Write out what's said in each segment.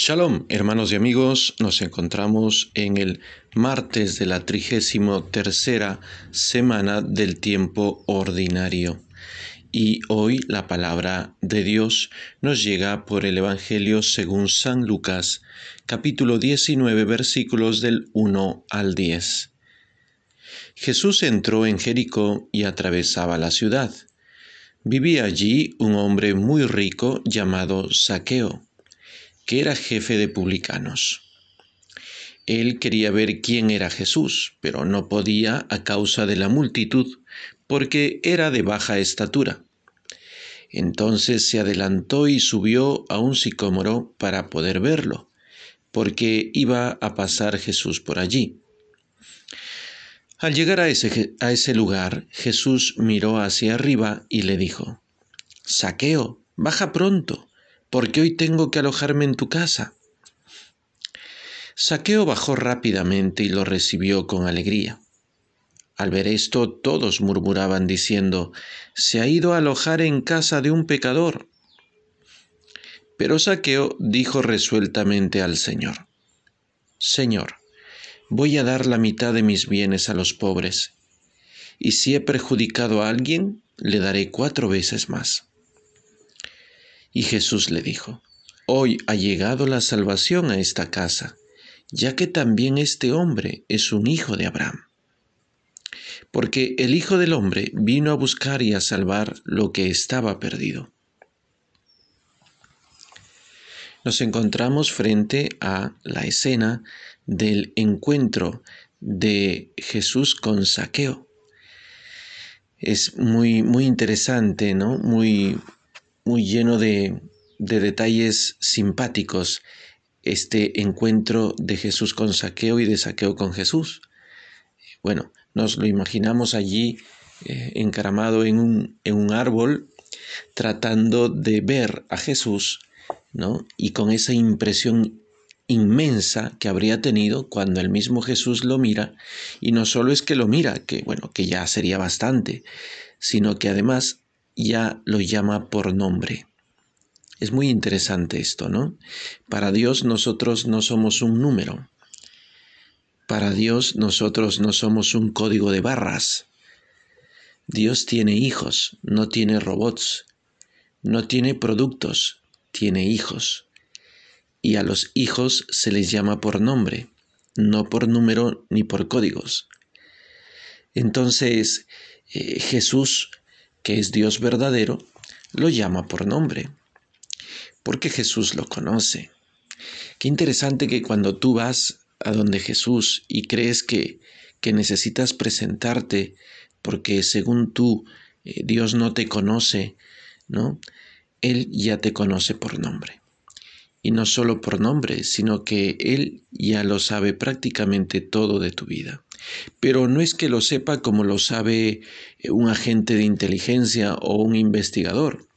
Shalom, hermanos y amigos, nos encontramos en el martes de la trigésimo tercera semana del tiempo ordinario. Y hoy la palabra de Dios nos llega por el Evangelio según San Lucas, capítulo 19, versículos del 1 al 10. Jesús entró en Jericó y atravesaba la ciudad. Vivía allí un hombre muy rico llamado Saqueo que era jefe de publicanos. Él quería ver quién era Jesús, pero no podía a causa de la multitud, porque era de baja estatura. Entonces se adelantó y subió a un sicómoro para poder verlo, porque iba a pasar Jesús por allí. Al llegar a ese, a ese lugar, Jesús miró hacia arriba y le dijo, Saqueo, baja pronto porque hoy tengo que alojarme en tu casa. Saqueo bajó rápidamente y lo recibió con alegría. Al ver esto todos murmuraban diciendo, se ha ido a alojar en casa de un pecador. Pero Saqueo dijo resueltamente al Señor, Señor, voy a dar la mitad de mis bienes a los pobres, y si he perjudicado a alguien, le daré cuatro veces más. Y Jesús le dijo, Hoy ha llegado la salvación a esta casa, ya que también este hombre es un hijo de Abraham. Porque el Hijo del Hombre vino a buscar y a salvar lo que estaba perdido. Nos encontramos frente a la escena del encuentro de Jesús con Saqueo. Es muy, muy interesante, ¿no? Muy, muy lleno de, detalles simpáticos este encuentro de Jesús con Saqueo y de Saqueo con Jesús. Bueno, nos lo imaginamos allí eh, encaramado en un, en un, árbol, tratando de ver a Jesús, ¿no? Y con esa impresión inmensa que habría tenido cuando el mismo Jesús lo mira, y no solo es que lo mira, que bueno, que ya sería bastante, sino que además ya lo llama por nombre. Es muy interesante esto, ¿no? Para Dios nosotros no somos un número. Para Dios nosotros no somos un código de barras. Dios tiene hijos, no tiene robots, no tiene productos, tiene hijos. Y a los hijos se les llama por nombre, no por número ni por códigos. Entonces, eh, Jesús que es Dios verdadero, lo llama por nombre, porque Jesús lo conoce. Qué interesante que cuando tú vas a donde Jesús y crees que, que necesitas presentarte porque según tú eh, Dios no te conoce, ¿no? Él ya te conoce por nombre y no solo por nombre, sino que Él ya lo sabe prácticamente todo de tu vida. Pero no es que lo sepa como lo sabe eh, un agente de inteligencia o un investigador,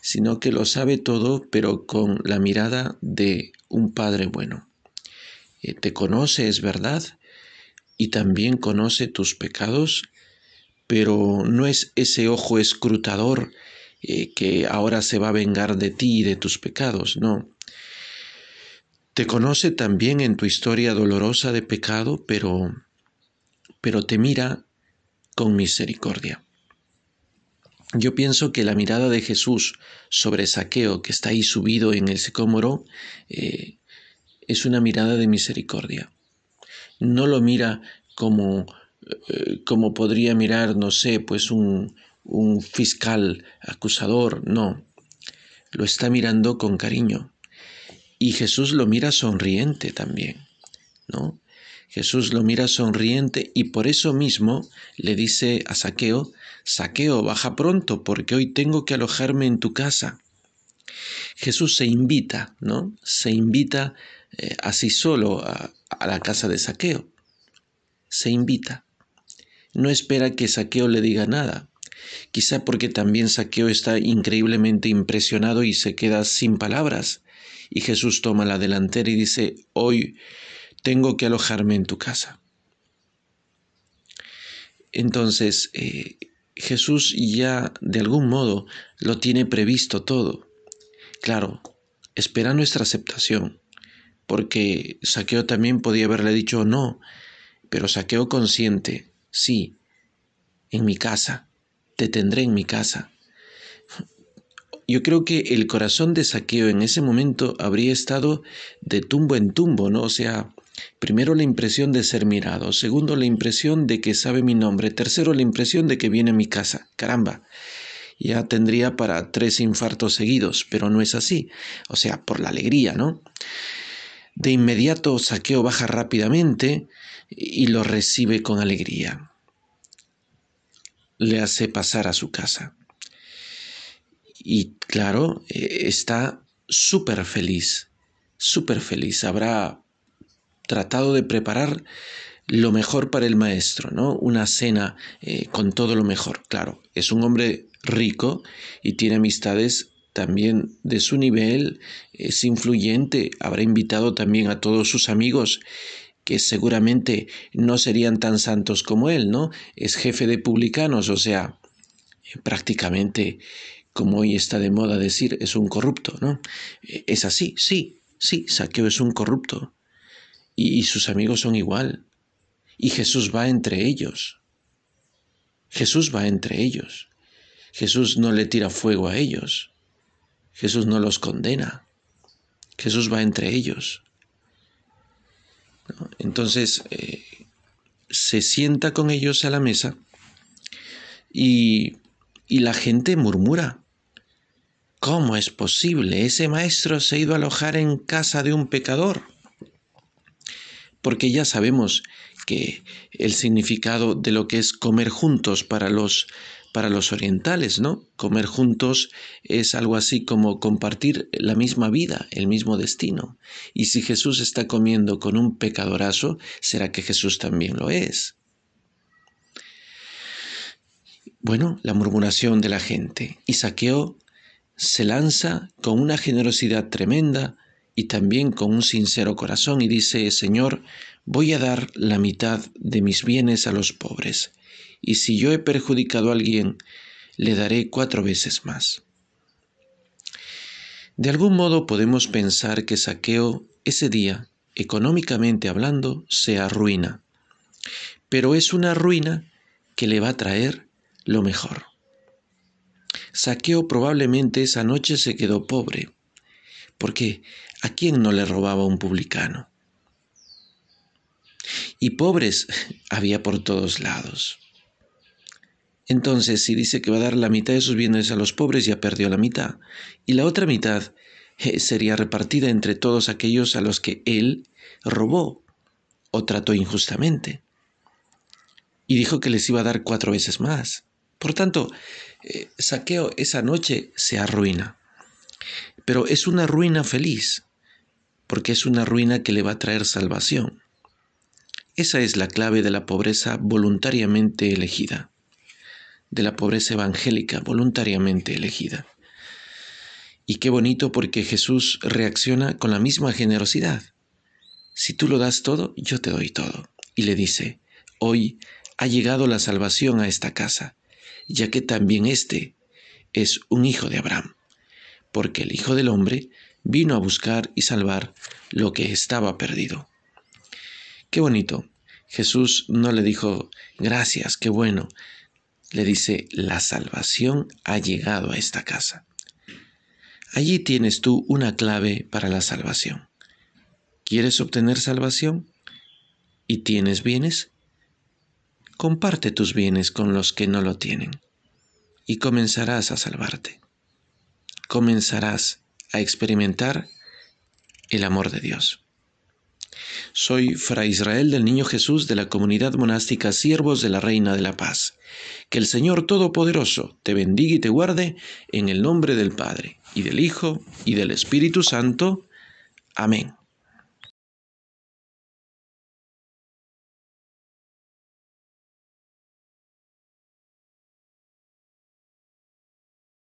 sino que lo sabe todo, pero con la mirada de un Padre bueno. Eh, te conoce, es verdad, y también conoce tus pecados, pero no es ese ojo escrutador eh, que ahora se va a vengar de ti y de tus pecados, no. Te conoce también en tu historia dolorosa de pecado, pero, pero te mira con misericordia. Yo pienso que la mirada de Jesús sobre Saqueo, que está ahí subido en el sicómoro, eh, es una mirada de misericordia. No lo mira como, eh, como podría mirar, no sé, pues un, un fiscal acusador, no. Lo está mirando con cariño, y Jesús lo mira sonriente también, ¿no? Jesús lo mira sonriente y por eso mismo le dice a Saqueo, Saqueo, baja pronto porque hoy tengo que alojarme en tu casa. Jesús se invita, ¿no? Se invita eh, a así solo a la casa de Saqueo. Se invita. No espera que Saqueo le diga nada. Quizá porque también Saqueo está increíblemente impresionado y se queda sin palabras. Y Jesús toma la delantera y dice, hoy tengo que alojarme en tu casa. Entonces, eh, Jesús ya de algún modo lo tiene previsto todo. Claro, espera nuestra aceptación, porque Saqueo también podía haberle dicho no, pero Saqueo consciente, sí, en mi casa, te tendré en mi casa yo creo que el corazón de Saqueo en ese momento habría estado de tumbo en tumbo, ¿no? O sea, primero la impresión de ser mirado, segundo la impresión de que sabe mi nombre, tercero la impresión de que viene a mi casa, caramba. Ya tendría para tres infartos seguidos, pero no es así, o sea, por la alegría, ¿no? De inmediato Saqueo baja rápidamente y lo recibe con alegría. Le hace pasar a su casa. Y claro, eh, está súper feliz, súper feliz. Habrá tratado de preparar lo mejor para el maestro, ¿no? Una cena eh, con todo lo mejor. Claro, es un hombre rico y tiene amistades también de su nivel, es influyente, habrá invitado también a todos sus amigos que seguramente no serían tan santos como él, ¿no? Es jefe de publicanos, o sea, eh, prácticamente como hoy está de moda decir, es un corrupto, ¿no? Eh, es así, sí, sí, Saqueo es un corrupto. Y, sus amigos son igual. Y Jesús va entre ellos. Jesús va entre ellos. Jesús no le tira fuego a ellos. Jesús no los condena. Jesús va entre ellos. Entonces, eh, se sienta con ellos a la mesa y, y la gente murmura. ¿Cómo es posible? Ese maestro se ha ido a alojar en casa de un pecador. Porque ya sabemos que el significado de lo que es comer juntos para los para los orientales, ¿no? Comer juntos es algo así como compartir la misma vida, el mismo destino. Y si Jesús está comiendo con un pecadorazo, será que Jesús también lo es. Bueno, la murmuración de la gente. Y Saqueo se lanza con una generosidad tremenda y también con un sincero corazón y dice, Señor, voy a dar la mitad de mis bienes a los pobres, y si yo he perjudicado a alguien, le daré cuatro veces más. De algún modo podemos pensar que Saqueo ese día, económicamente hablando, sea ruina. pero es una ruina que le va a traer lo mejor. Saqueo probablemente esa noche se quedó pobre, porque ¿a quién no le robaba un publicano? Y pobres había por todos lados. Entonces, si dice que va a dar la mitad de sus bienes a los pobres, ya perdió la mitad. Y la otra mitad eh, sería repartida entre todos aquellos a los que él robó o trató injustamente. Y dijo que les iba a dar cuatro veces más. Por tanto, eh, Saqueo esa noche se arruina. Pero es una ruina feliz, porque es una ruina que le va a traer salvación. Esa es la clave de la pobreza voluntariamente elegida, de la pobreza evangélica voluntariamente elegida. Y qué bonito porque Jesús reacciona con la misma generosidad. Si tú lo das todo, yo te doy todo. Y le dice, hoy ha llegado la salvación a esta casa, ya que también éste es un hijo de Abraham, porque el Hijo del Hombre vino a buscar y salvar lo que estaba perdido. Qué bonito. Jesús no le dijo, gracias, qué bueno. Le dice, la salvación ha llegado a esta casa. Allí tienes tú una clave para la salvación. ¿Quieres obtener salvación? ¿Y tienes bienes? comparte tus bienes con los que no lo tienen y comenzarás a salvarte. Comenzarás a experimentar el amor de Dios. Soy Fra Israel del Niño Jesús de la comunidad monástica Siervos de la Reina de la Paz. Que el Señor Todopoderoso te bendiga y te guarde en el nombre del Padre, y del Hijo, y del Espíritu Santo. Amén.